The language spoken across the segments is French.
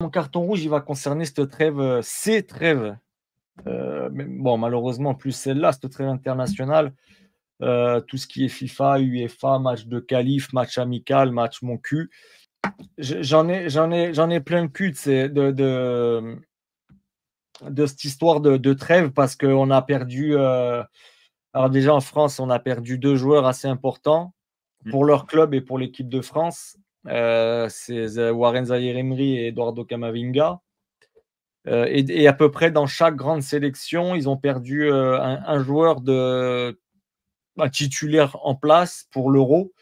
Mon carton rouge, il va concerner cette trêve, euh, ces trêves. Euh, mais bon, malheureusement, plus celle-là, cette trêve internationale, euh, tout ce qui est FIFA, UEFA, match de qualif, match amical, match mon cul. J'en ai, j'en ai, j'en ai plein le cul de, cette histoire de, trêve parce qu'on a perdu. alors, déjà en France, on a perdu deux joueurs assez importants mmh. pour leur club et pour l'équipe de France. Euh, c'est Warren zahir et Eduardo Camavinga. Euh, et, à peu près dans chaque grande sélection, ils ont perdu euh, un, joueur de un bah, titulaire en place pour l'euro.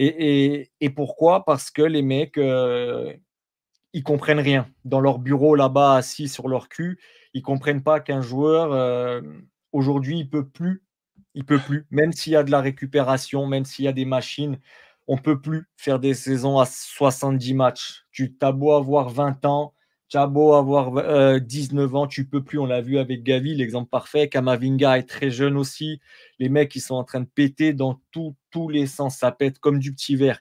Et, pourquoi Parce que les mecs, ils comprennent rien. Dans leur bureau là-bas, assis sur leur cul, ils comprennent pas qu'un joueur, aujourd'hui, il peut plus. Il peut plus. Même s'il y a de la récupération, même s'il y a des machines, on peut plus faire des saisons à 70 matchs. Tu as beau avoir 20 ans, tu as beau avoir 19 euh, ans, tu peux plus. On l'a vu avec Gavi, l'exemple parfait. Kamavinga est très jeune aussi. Les mecs, ils sont en train de péter dans tous les sens. Ça pète comme du petit verre.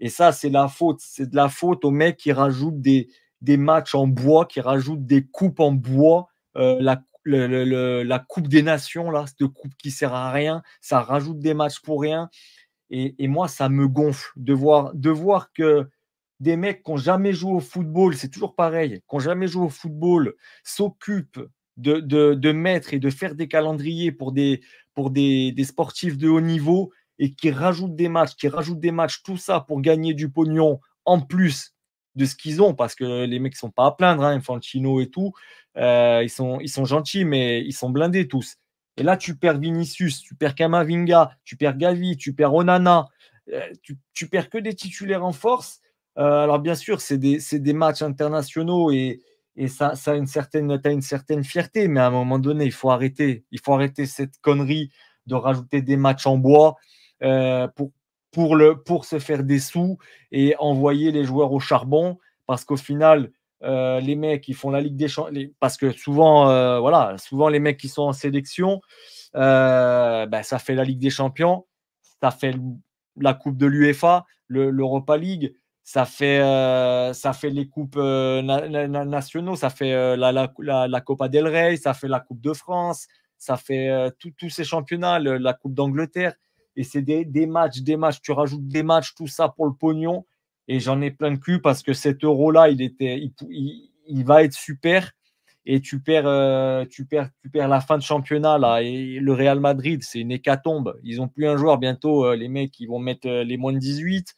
Et ça, c'est la faute. C'est de la faute aux mecs qui rajoutent des, des matchs en bois, qui rajoutent des coupes en bois. Euh, la Coupe des Nations, là, de coupe qui sert à rien, ça rajoute des matchs pour rien. Et, moi, ça me gonfle de voir, de voir que des mecs qui n'ont jamais joué au football, c'est toujours pareil, qui n'ont jamais joué au football, s'occupent de, mettre et de faire des calendriers pour, des, pour des, sportifs de haut niveau et qui rajoutent des matchs, qui rajoutent des matchs, tout ça pour gagner du pognon en plus de ce qu'ils ont, parce que les mecs ne sont pas à plaindre, hein, Infantino et tout, euh, ils, sont, ils sont gentils, mais ils sont blindés tous. Et là, tu perds Vinicius, tu perds Kamavinga, tu perds Gavi, tu perds Onana, euh, tu, perds que des titulaires en force. Euh, alors bien sûr, c'est des, matchs internationaux et, ça, a une certaine, as une certaine fierté, mais à un moment donné, il faut arrêter. Il faut arrêter cette connerie de rajouter des matchs en bois euh, pour se faire des sous et envoyer les joueurs au charbon, parce qu'au final, euh, les mecs qui font la Ligue des Champions, parce que souvent, euh, voilà, souvent les mecs qui sont en sélection, euh, ben, ça fait la Ligue des Champions, ça fait la Coupe de l'UEFA, l'Europa League, ça fait, les coupes nationaux, ça fait la, Copa del Rey, ça fait la Coupe de France, ça fait tous ces championnats, la Coupe d'Angleterre, et c'est des matchs, des matchs, tu rajoutes des matchs, tout ça pour le pognon et j'en ai plein de cul parce que cet euro-là, il, était, il, va être super. Et tu perds, euh, tu, perds, tu perds la fin de championnat là. Et le Real Madrid, c'est une hécatombe. Ils n'ont plus un joueur bientôt. Euh, les mecs, ils vont mettre euh, les moins de 18.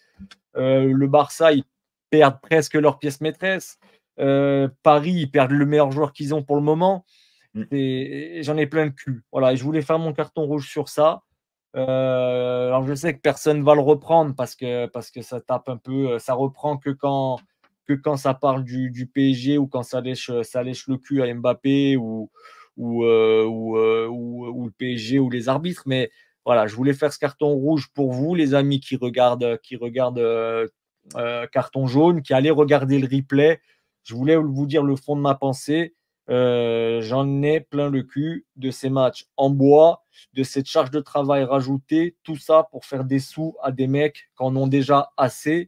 le Barça, ils perdent presque leur pièce maîtresse. Paris, ils perdent le meilleur joueur qu'ils ont pour le moment. Mm. J'en ai plein de cul. Voilà, et je voulais faire mon carton rouge sur ça. Euh, alors je sais que personne va le reprendre parce que, parce que ça tape un peu, euh, ça reprend que quand, que quand ça parle du, PSG ou quand ça lèche, euh, ça le cul à Mbappé ou, ou, ou, le PSG ou les arbitres. Mais voilà, je voulais faire ce carton rouge pour vous, les amis qui regardent, qui regardent carton jaune, qui allez regarder le replay. Je voulais vous dire le fond de ma pensée. Euh, j'en ai plein le cul de ces matchs en bois, de cette charge de travail rajoutée, tout ça pour faire des sous à des mecs qui en ont déjà assez